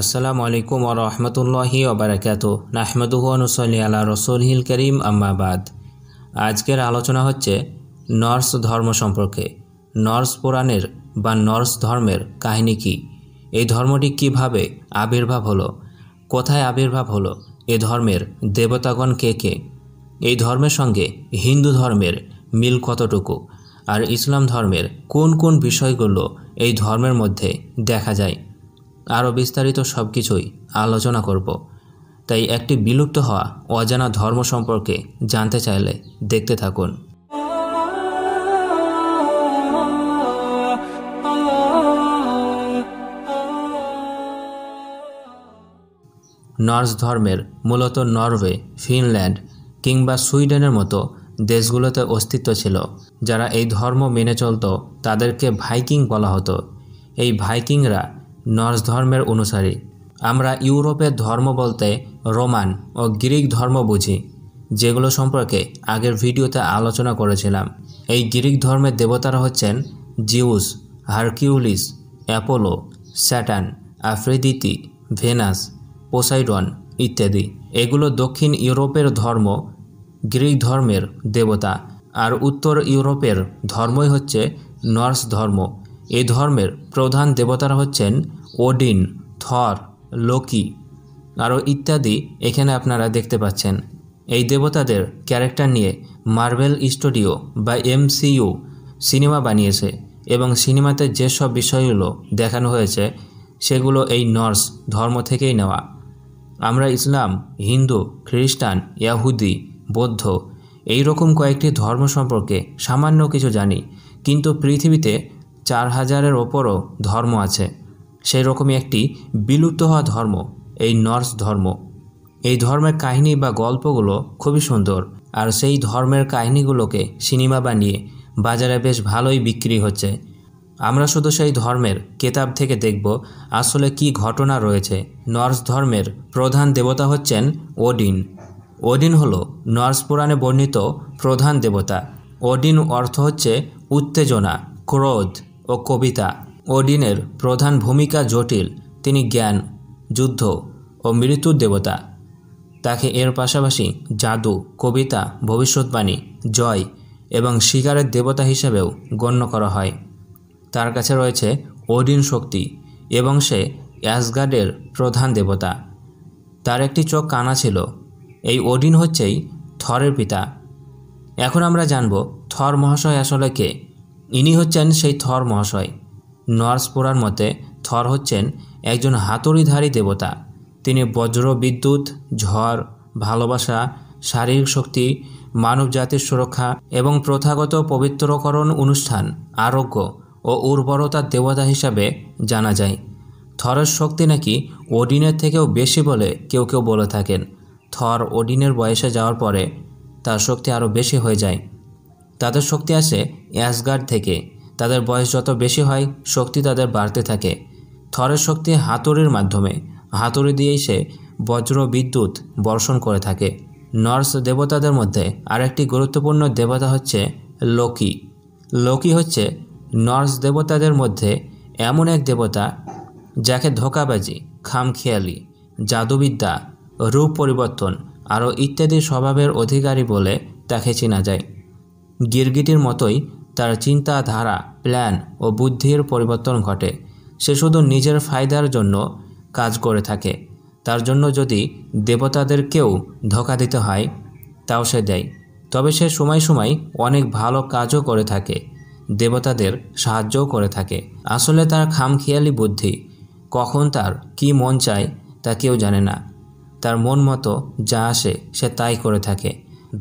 আসসালামু আলাইকুম ওরহমতুল্লাহি ওবরাকাত নাহমদুহ অনুসলি আলা রসুলহিল করিম আম্মাবাদ আজকের আলোচনা হচ্ছে নর্স ধর্ম সম্পর্কে নর্স পুরাণের বা নর্স ধর্মের কাহিনী কি এই ধর্মটি কিভাবে আবির্ভাব হলো কোথায় আবির্ভাব হলো এ ধর্মের দেবতাগণ কে কে এই ধর্মের সঙ্গে হিন্দু ধর্মের মিল কতটুকু আর ইসলাম ধর্মের কোন কোন বিষয়গুলো এই ধর্মের মধ্যে দেখা যায় আরও বিস্তারিত সব কিছুই আলোচনা করব তাই একটি বিলুপ্ত হওয়া অজানা ধর্ম সম্পর্কে জানতে চাইলে দেখতে থাকুন নর্স ধর্মের মূলত নরওয়ে ফিনল্যান্ড কিংবা সুইডেনের মতো দেশগুলোতে অস্তিত্ব ছিল যারা এই ধর্ম মেনে চলত তাদেরকে ভাইকিং বলা হতো এই ভাইকিংরা নর্স ধর্মের অনুসারী আমরা ইউরোপের ধর্ম বলতে রোমান ও গ্রিক ধর্ম বুঝি যেগুলো সম্পর্কে আগের ভিডিওতে আলোচনা করেছিলাম এই গ্রিক ধর্মের দেবতারা হচ্ছেন Zeus Hercules Apollo Satan Aphrodite Venus Poseidon ইত্যাদি এগুলো দক্ষিণ ইউরোপের ধর্ম গ্রিক ধর্মের দেবতা আর উত্তর ইউরোপের ধর্মই হচ্ছে নর্স ধর্ম এ ধর্মের প্রধান দেবতারা হচ্ছেন ওডিন থর লোকি আরও ইত্যাদি এখানে আপনারা দেখতে পাচ্ছেন এই দেবতাদের ক্যারেক্টার নিয়ে মার্বেল স্টুডিও বা এমসিইউ সিনেমা বানিয়েছে এবং সিনেমাতে যেসব বিষয়গুলো দেখানো হয়েছে সেগুলো এই নর্স ধর্ম থেকেই নেওয়া আমরা ইসলাম হিন্দু খ্রিস্টান ইয়াহুদি বৌদ্ধ এই রকম কয়েকটি ধর্ম সম্পর্কে সামান্য কিছু জানি কিন্তু পৃথিবীতে চার হাজারের ওপরও ধর্ম আছে সেই রকমই একটি বিলুপ্ত হওয়া ধর্ম এই নর্স ধর্ম এই ধর্মের কাহিনী বা গল্পগুলো খুবই সুন্দর আর সেই ধর্মের কাহিনীগুলোকে সিনেমা বানিয়ে বাজারে বেশ ভালোই বিক্রি হচ্ছে আমরা শুধু সেই ধর্মের কেতাব থেকে দেখব আসলে কি ঘটনা রয়েছে নর্স ধর্মের প্রধান দেবতা হচ্ছেন ওডিন ওডিন হল নর্স পুরাণে বর্ণিত প্রধান দেবতা ওডিন অর্থ হচ্ছে উত্তেজনা ক্রোধ ও কবিতা ওডিনের প্রধান ভূমিকা জটিল তিনি জ্ঞান যুদ্ধ ও মৃত্যুর দেবতা তাকে এর পাশাপাশি জাদু কবিতা ভবিষ্যৎবাণী জয় এবং শিকারের দেবতা হিসেবেও গণ্য করা হয় তার কাছে রয়েছে ওডিন শক্তি এবং সে অ্যাসগার্ডের প্রধান দেবতা তার একটি চোখ কানা ছিল এই ওডিন হচ্ছেই থরের পিতা এখন আমরা জানব থর মহাশয় আসলে কে ইনি হচ্ছেন সেই থর মহাশয় নর্স পোড়ার মতে থর হচ্ছেন একজন হাতুড়িধারী দেবতা তিনি বজ্র বিদ্যুৎ ঝড় ভালোবাসা শারীরিক শক্তি মানব জাতির সুরক্ষা এবং প্রথাগত পবিত্রকরণ অনুষ্ঠান আরোগ্য ও উর্বরতার দেবতা হিসাবে জানা যায় থরের শক্তি নাকি ওডিনের থেকেও বেশি বলে কেউ কেউ বলে থাকেন থর ওডিনের বয়সে যাওয়ার পরে তার শক্তি আরও বেশি হয়ে যায় তাদের শক্তি আসে অ্যাসগার্ড থেকে তাদের বয়স যত বেশি হয় শক্তি তাদের বাড়তে থাকে থরের শক্তি হাতুড়ির মাধ্যমে হাতুড়ি দিয়েই সে বজ্র বিদ্যুৎ বর্ষণ করে থাকে নর্স দেবতাদের মধ্যে আরেকটি গুরুত্বপূর্ণ দেবতা হচ্ছে লোকি লোকি হচ্ছে নর্স দেবতাদের মধ্যে এমন এক দেবতা যাকে ধোকাবাজি খামখেয়ালি জাদুবিদ্যা রূপ পরিবর্তন আরও ইত্যাদি স্বভাবের অধিকারী বলে তাকে চেনা যায় গিরগিটির মতোই তার চিন্তাধারা প্ল্যান ও বুদ্ধির পরিবর্তন ঘটে সে শুধু নিজের ফায়দার জন্য কাজ করে থাকে তার জন্য যদি দেবতাদেরকেও ধোকা দিতে হয় তাও সে দেয় তবে সে সময় সময় অনেক ভালো কাজও করে থাকে দেবতাদের সাহায্যও করে থাকে আসলে তার খামখেয়ালি বুদ্ধি কখন তার কি মন চায় তা কেউ জানে না তার মন মতো যা আসে সে তাই করে থাকে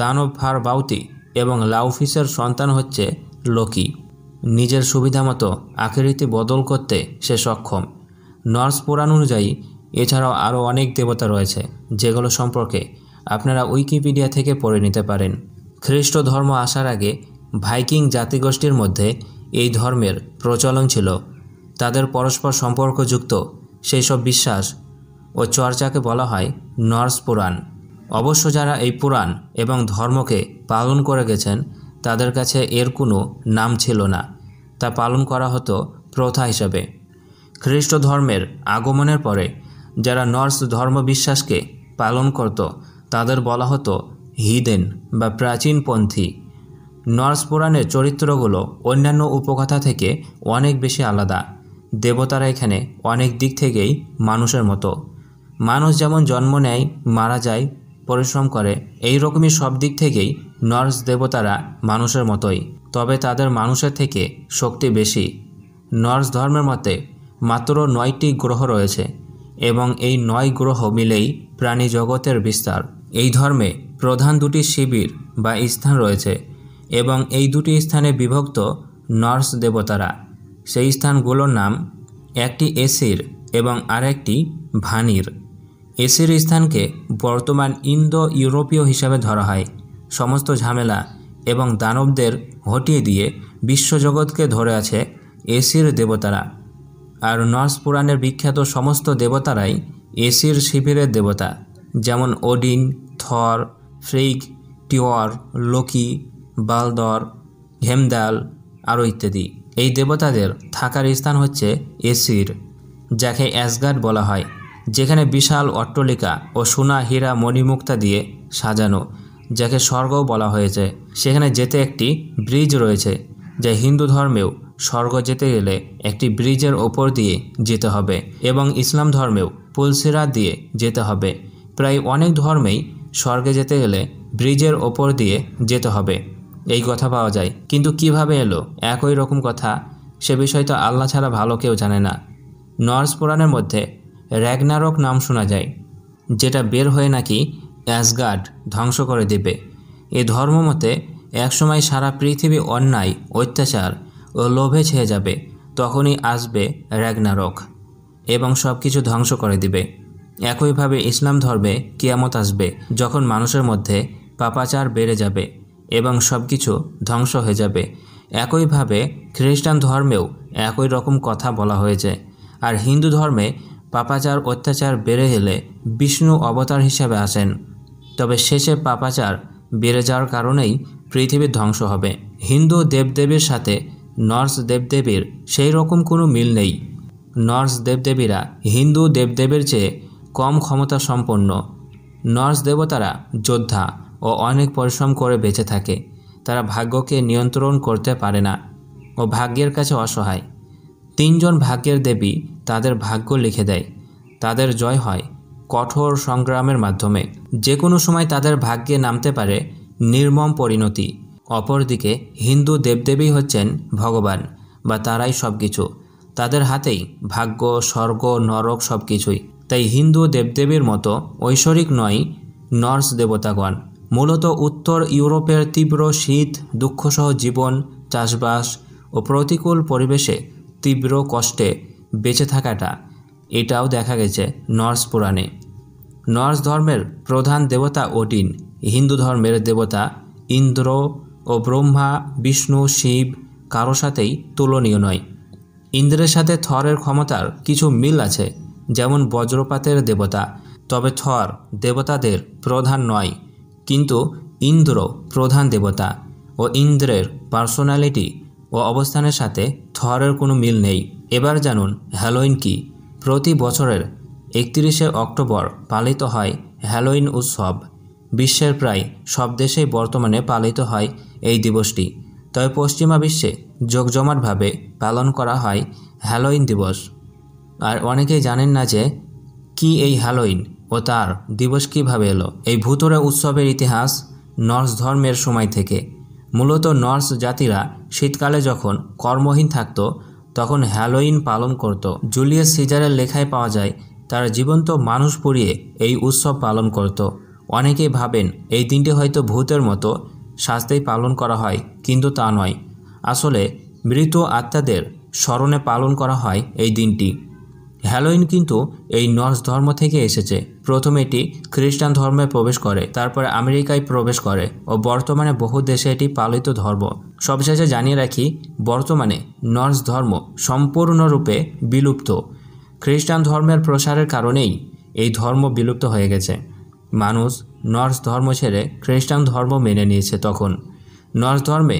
দানব ভার বাউতি এবং লাউফিসের সন্তান হচ্ছে লোকি নিজের সুবিধামতো আকৃতি বদল করতে সে সক্ষম নর্স পুরাণ অনুযায়ী এছাড়াও আরও অনেক দেবতা রয়েছে যেগুলো সম্পর্কে আপনারা উইকিপিডিয়া থেকে পড়ে নিতে পারেন খ্রিস্ট ধর্ম আসার আগে ভাইকিং জাতিগোষ্ঠীর মধ্যে এই ধর্মের প্রচলন ছিল তাদের পরস্পর সম্পর্কযুক্ত সেই সব বিশ্বাস ও চর্চাকে বলা হয় নর্স পুরাণ অবশ্য যারা এই পুরাণ এবং ধর্মকে পালন করে গেছেন তাদের কাছে এর কোনো নাম ছিল না তা পালন করা হতো প্রথা হিসাবে খ্রিস্ট ধর্মের আগমনের পরে যারা নর্স ধর্মবিশ্বাসকে পালন করত তাদের বলা হতো হিদেন বা প্রাচীনপন্থী নর্স পুরাণের চরিত্রগুলো অন্যান্য উপকথা থেকে অনেক বেশি আলাদা দেবতারা এখানে অনেক দিক থেকেই মানুষের মতো মানুষ যেমন জন্ম নেয় মারা যায় পরিশ্রম করে এই রকমই সব দিক থেকেই নর্স দেবতারা মানুষের মতোই তবে তাদের মানুষের থেকে শক্তি বেশি নর্স ধর্মের মতে মাত্র নয়টি গ্রহ রয়েছে এবং এই নয় গ্রহ মিলেই প্রাণী জগতের বিস্তার এই ধর্মে প্রধান দুটি শিবির বা স্থান রয়েছে এবং এই দুটি স্থানে বিভক্ত নর্স দেবতারা সেই স্থানগুলোর নাম একটি এসির এবং আরেকটি ভানির এসির স্থানকে বর্তমান ইন্দো ইউরোপীয় হিসাবে ধরা হয় সমস্ত ঝামেলা এবং দানবদের হটিয়ে দিয়ে বিশ্বজগৎকে ধরে আছে এসির দেবতারা আর নর্স পুরাণের বিখ্যাত সমস্ত দেবতারাই এসির শিবিরের দেবতা যেমন ওডিন থর ফ্রিক টিওর লোকি বালদর হেমদাল আরও ইত্যাদি এই দেবতাদের থাকার স্থান হচ্ছে এসির যাকে অ্যাসগার্ড বলা হয় যেখানে বিশাল অট্টলিকা ও সোনা হীরা মণিমুক্তা দিয়ে সাজানো যাকে স্বর্গও বলা হয়েছে সেখানে যেতে একটি ব্রিজ রয়েছে যা হিন্দু ধর্মেও স্বর্গ যেতে গেলে একটি ব্রিজের ওপর দিয়ে যেতে হবে এবং ইসলাম ধর্মেও পুলসিরা দিয়ে যেতে হবে প্রায় অনেক ধর্মেই স্বর্গে যেতে গেলে ব্রিজের ওপর দিয়ে যেতে হবে এই কথা পাওয়া যায় কিন্তু কিভাবে এলো একই রকম কথা সে বিষয় তো আল্লাহ ছাড়া ভালো কেউ জানে না নর্স পুরাণের মধ্যে র্যাগনারক নাম শোনা যায় যেটা বের হয়ে নাকি অ্যাসগার্ড ধ্বংস করে দেবে এ ধর্মমতে একসময় সারা পৃথিবী অন্যায় অত্যাচার ও লোভে ছেয়ে যাবে তখনই আসবে র্যাগনারক এবং সব কিছু ধ্বংস করে দিবে একইভাবে ইসলাম ধর্মে কিয়ামত আসবে যখন মানুষের মধ্যে পাপাচার বেড়ে যাবে এবং সব কিছু ধ্বংস হয়ে যাবে একইভাবে খ্রিস্টান ধর্মেও একই রকম কথা বলা হয়েছে আর হিন্দু ধর্মে পাপাচার অত্যাচার বেড়ে গেলে বিষ্ণু অবতার হিসাবে আসেন তবে শেষে পাপাচার বেড়ে যাওয়ার কারণেই পৃথিবীর ধ্বংস হবে হিন্দু দেবদেবীর সাথে নর্স দেবদেবীর সেই রকম কোনো মিল নেই নর্স দেবদেবীরা হিন্দু দেবদেবীর চেয়ে কম ক্ষমতা সম্পন্ন নর্স দেবতারা যোদ্ধা ও অনেক পরিশ্রম করে বেঁচে থাকে তারা ভাগ্যকে নিয়ন্ত্রণ করতে পারে না ও ভাগ্যের কাছে অসহায় তিনজন ভাগ্যের দেবী তাদের ভাগ্য লিখে দেয় তাদের জয় হয় কঠোর সংগ্রামের মাধ্যমে যে কোনো সময় তাদের ভাগ্যে নামতে পারে নির্মম পরিণতি অপরদিকে হিন্দু দেবদেবী হচ্ছেন ভগবান বা তারাই সব কিছু তাদের হাতেই ভাগ্য স্বর্গ নরক সব কিছুই তাই হিন্দু দেবদেবীর মতো ঐশ্বরিক নয় নর্স দেবতাগণ মূলত উত্তর ইউরোপের তীব্র শীত দুঃখসহ জীবন চাষবাস ও প্রতিকূল পরিবেশে তীব্র কষ্টে বেঁচে থাকাটা এটাও দেখা গেছে নর্স পুরাণে নর্স ধর্মের প্রধান দেবতা ওডিন হিন্দু ধর্মের দেবতা ইন্দ্র ও ব্রহ্মা বিষ্ণু শিব কারো সাথেই তুলনীয় নয় ইন্দ্রের সাথে থরের ক্ষমতার কিছু মিল আছে যেমন বজ্রপাতের দেবতা তবে থর দেবতাদের প্রধান নয় কিন্তু ইন্দ্র প্রধান দেবতা ও ইন্দ্রের পার্সোনালিটি ও অবস্থানের সাথে থরের কোনো মিল নেই এবার জানুন হ্যালোইন কি প্রতি বছরের একত্রিশে অক্টোবর পালিত হয় হ্যালোইন উৎসব বিশ্বের প্রায় সব দেশেই বর্তমানে পালিত হয় এই দিবসটি তবে পশ্চিমা বিশ্বে যোগজমাটভাবে পালন করা হয় হ্যালোইন দিবস আর অনেকেই জানেন না যে কি এই হ্যালোইন ও তার দিবস কীভাবে এলো এই ভূতরা উৎসবের ইতিহাস নর্স ধর্মের সময় থেকে মূলত নর্স জাতিরা শীতকালে যখন কর্মহীন থাকত তখন হ্যালোইন পালন করত জুলিয়াস সিজারের লেখায় পাওয়া যায় তারা জীবন্ত মানুষ পড়িয়ে এই উৎসব পালন করত অনেকেই ভাবেন এই দিনটি হয়তো ভূতের মতো শাস্তেই পালন করা হয় কিন্তু তা নয় আসলে মৃত আত্মাদের স্মরণে পালন করা হয় এই দিনটি হ্যালোইন কিন্তু এই নর্স ধর্ম থেকে এসেছে প্রথমে এটি খ্রিস্টান ধর্মে প্রবেশ করে তারপরে আমেরিকায় প্রবেশ করে ও বর্তমানে বহু দেশে এটি পালিত ধর্ম সবশেষে জানিয়ে রাখি বর্তমানে নর্স ধর্ম সম্পূর্ণরূপে বিলুপ্ত খ্রিস্টান ধর্মের প্রসারের কারণেই এই ধর্ম বিলুপ্ত হয়ে গেছে মানুষ নর্স ধর্ম ছেড়ে খ্রিস্টান ধর্ম মেনে নিয়েছে তখন নর্স ধর্মে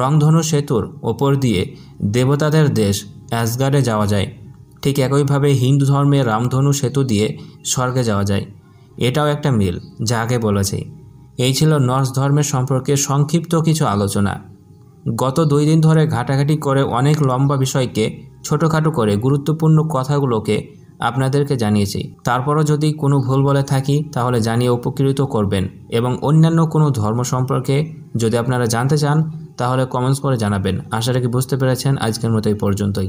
রংধনু সেতুর ওপর দিয়ে দেবতাদের দেশ অ্যাসগার্ডে যাওয়া যায় ঠিক একইভাবে হিন্দু ধর্মে রামধনু সেতু দিয়ে স্বর্গে যাওয়া যায় এটাও একটা মিল যা আগে বলেছি এই ছিল নর্স ধর্মের সম্পর্কে সংক্ষিপ্ত কিছু আলোচনা গত দুই দিন ধরে ঘাটাঘাটি করে অনেক লম্বা বিষয়কে ছোটোখাটো করে গুরুত্বপূর্ণ কথাগুলোকে আপনাদেরকে জানিয়েছি তারপরও যদি কোনো ভুল বলে থাকি তাহলে জানিয়ে উপকৃত করবেন এবং অন্যান্য কোনো ধর্ম সম্পর্কে যদি আপনারা জানতে চান তাহলে কমেন্টস করে জানাবেন আশা রাখি বুঝতে পেরেছেন আজকের মতো এই পর্যন্তই